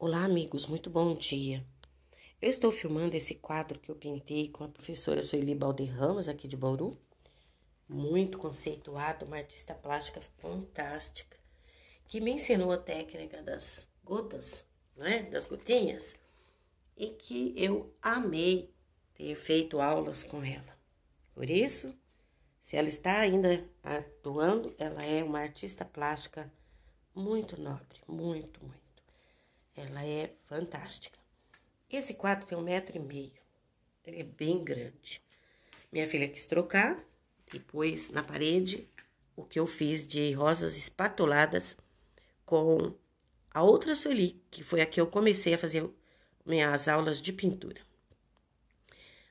Olá, amigos, muito bom dia. Eu estou filmando esse quadro que eu pintei com a professora Sueli Balderramas, aqui de Bauru. Muito conceituada, uma artista plástica fantástica, que me ensinou a técnica das gotas, né? Das gotinhas, e que eu amei ter feito aulas com ela. Por isso, se ela está ainda atuando, ela é uma artista plástica muito nobre, muito, muito. Ela é fantástica. Esse quadro tem um metro e meio. Ele é bem grande. Minha filha quis trocar e pôs na parede o que eu fiz de rosas espatuladas com a outra Sueli, que foi a que eu comecei a fazer minhas aulas de pintura.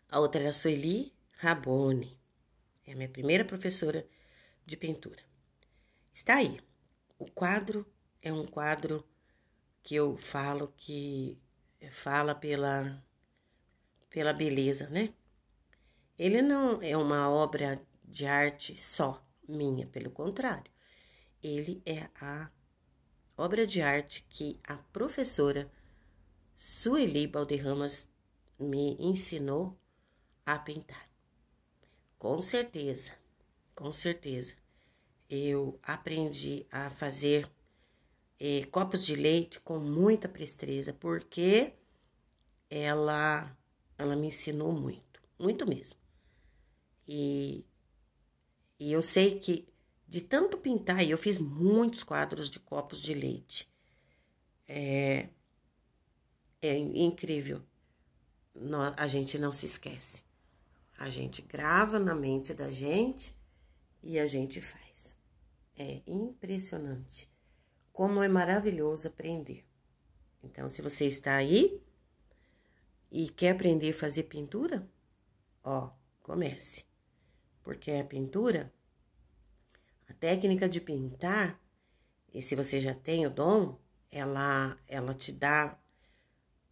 A outra era a Sueli Rabone, é a minha primeira professora de pintura. Está aí. O quadro é um quadro que eu falo que fala pela, pela beleza, né? Ele não é uma obra de arte só minha, pelo contrário. Ele é a obra de arte que a professora Sueli Balderramas me ensinou a pintar. Com certeza, com certeza, eu aprendi a fazer é, copos de leite com muita presteza, porque ela, ela me ensinou muito, muito mesmo. E, e eu sei que de tanto pintar, e eu fiz muitos quadros de copos de leite, é, é incrível. a gente não se esquece. A gente grava na mente da gente e a gente faz. É impressionante. Como é maravilhoso aprender. Então, se você está aí e quer aprender a fazer pintura, ó, comece. Porque a pintura, a técnica de pintar, e se você já tem o dom, ela, ela te dá.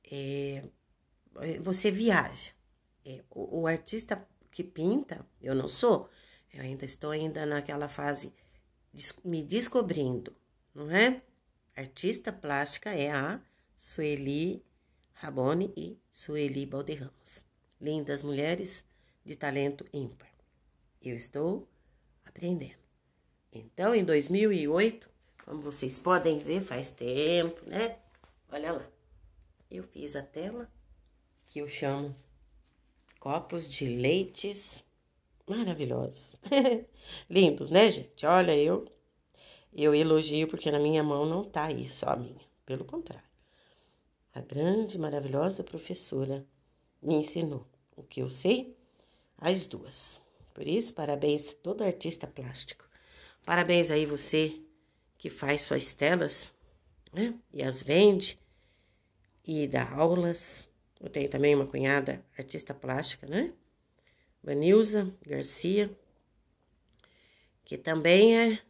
É, é você viaja. É, o, o artista que pinta, eu não sou, eu ainda estou ainda naquela fase de, me descobrindo não é? Artista plástica é a Sueli Rabone e Sueli Balderramos. Lindas mulheres de talento ímpar. Eu estou aprendendo. Então, em 2008, como vocês podem ver, faz tempo, né? Olha lá. Eu fiz a tela que eu chamo copos de leites maravilhosos. Lindos, né, gente? Olha eu eu elogio porque na minha mão não tá aí só a minha, pelo contrário. A grande, maravilhosa professora me ensinou o que eu sei, as duas. Por isso, parabéns a todo artista plástico. Parabéns aí você que faz suas telas, né? E as vende e dá aulas. Eu tenho também uma cunhada artista plástica, né? Vanilza Garcia, que também é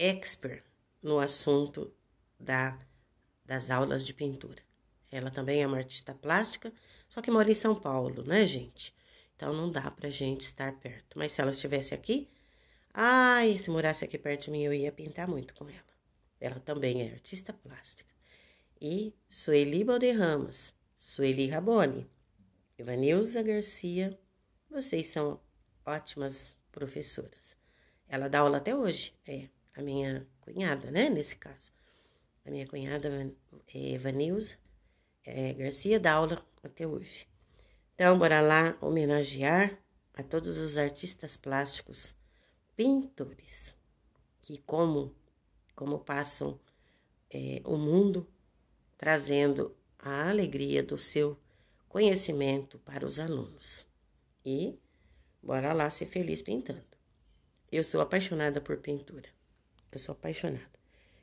expert no assunto da, das aulas de pintura. Ela também é uma artista plástica, só que mora em São Paulo, né, gente? Então não dá pra gente estar perto. Mas se ela estivesse aqui, ai, se morasse aqui perto de mim, eu ia pintar muito com ela. Ela também é artista plástica. E Sueli Ramos Sueli Raboni, Ivanilza Garcia, vocês são ótimas professoras. Ela dá aula até hoje, é, a minha cunhada, né? Nesse caso, a minha cunhada é, Vanilza é, Garcia dá aula até hoje. Então, bora lá homenagear a todos os artistas plásticos, pintores, que como, como passam é, o mundo, trazendo a alegria do seu conhecimento para os alunos. E bora lá ser feliz pintando. Eu sou apaixonada por pintura. Eu sou apaixonada.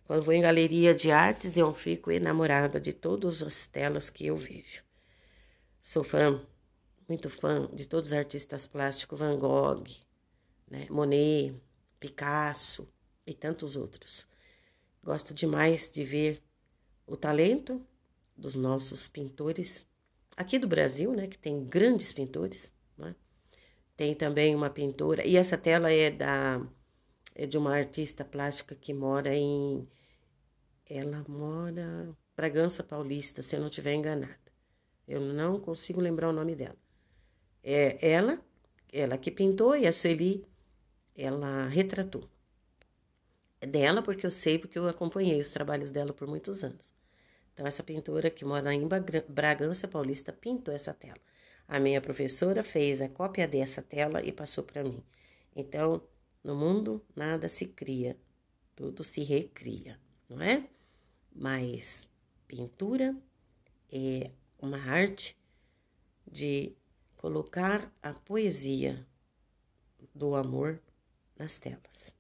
Quando vou em galeria de artes, eu fico enamorada de todas as telas que eu vejo. Sou fã, muito fã de todos os artistas plásticos, Van Gogh, né, Monet, Picasso e tantos outros. Gosto demais de ver o talento dos nossos pintores aqui do Brasil, né, que tem grandes pintores. Né? Tem também uma pintora, e essa tela é da é de uma artista plástica que mora em. Ela mora. Bragança Paulista, se eu não estiver enganada. Eu não consigo lembrar o nome dela. É ela, ela que pintou e a Sueli, ela retratou. É dela, porque eu sei, porque eu acompanhei os trabalhos dela por muitos anos. Então, essa pintora que mora em Bragança Paulista pintou essa tela. A minha professora fez a cópia dessa tela e passou para mim. Então, no mundo nada se cria, tudo se recria, não é? Mas pintura é uma arte de colocar a poesia do amor nas telas.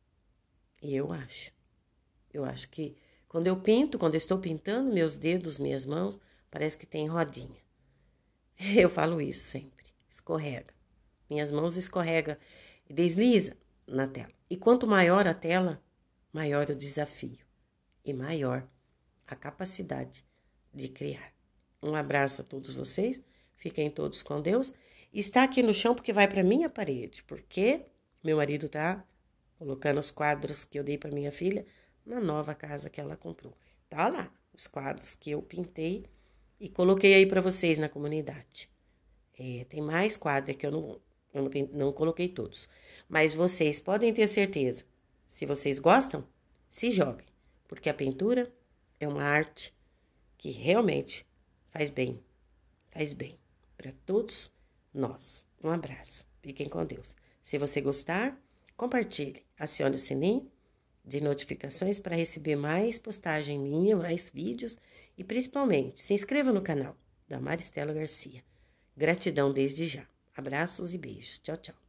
E eu acho. Eu acho que quando eu pinto, quando eu estou pintando, meus dedos, minhas mãos, parece que tem rodinha. Eu falo isso sempre. Escorrega. Minhas mãos escorrega, desliza na tela. E quanto maior a tela, maior o desafio e maior a capacidade de criar. Um abraço a todos vocês, fiquem todos com Deus. Está aqui no chão porque vai para minha parede, porque meu marido está colocando os quadros que eu dei para minha filha na nova casa que ela comprou. Tá lá os quadros que eu pintei e coloquei aí para vocês na comunidade. É, tem mais quadro é que eu não eu não, não coloquei todos. Mas vocês podem ter certeza. Se vocês gostam, se joguem. Porque a pintura é uma arte que realmente faz bem. Faz bem para todos nós. Um abraço. Fiquem com Deus. Se você gostar, compartilhe. Acione o sininho de notificações para receber mais postagem minha, mais vídeos e principalmente se inscreva no canal da Maristela Garcia. Gratidão desde já. Abraços e beijos. Tchau, tchau.